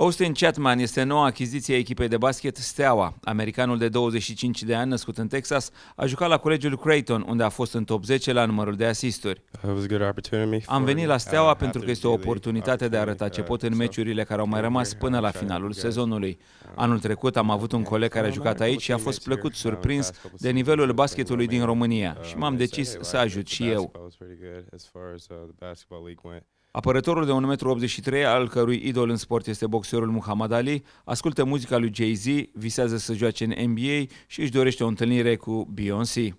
Austin Chatman este noua achiziție a echipei de basket Steaua. Americanul de 25 de ani, născut în Texas, a jucat la colegiul Creighton, unde a fost în top 10 la numărul de asisturi. Am venit la Steaua uh, pentru că este o oportunitate de a arăta ce pot în meciurile care au mai rămas până la uh, finalul sezonului. Anul trecut am avut un coleg care a jucat aici și a fost plăcut uh, surprins de nivelul basketului din România și m-am decis să ajut și eu. Apărătorul de 1,83 m, al cărui idol în sport este boxerul Muhammad Ali, ascultă muzica lui Jay-Z, visează să joace în NBA și își dorește o întâlnire cu Beyoncé.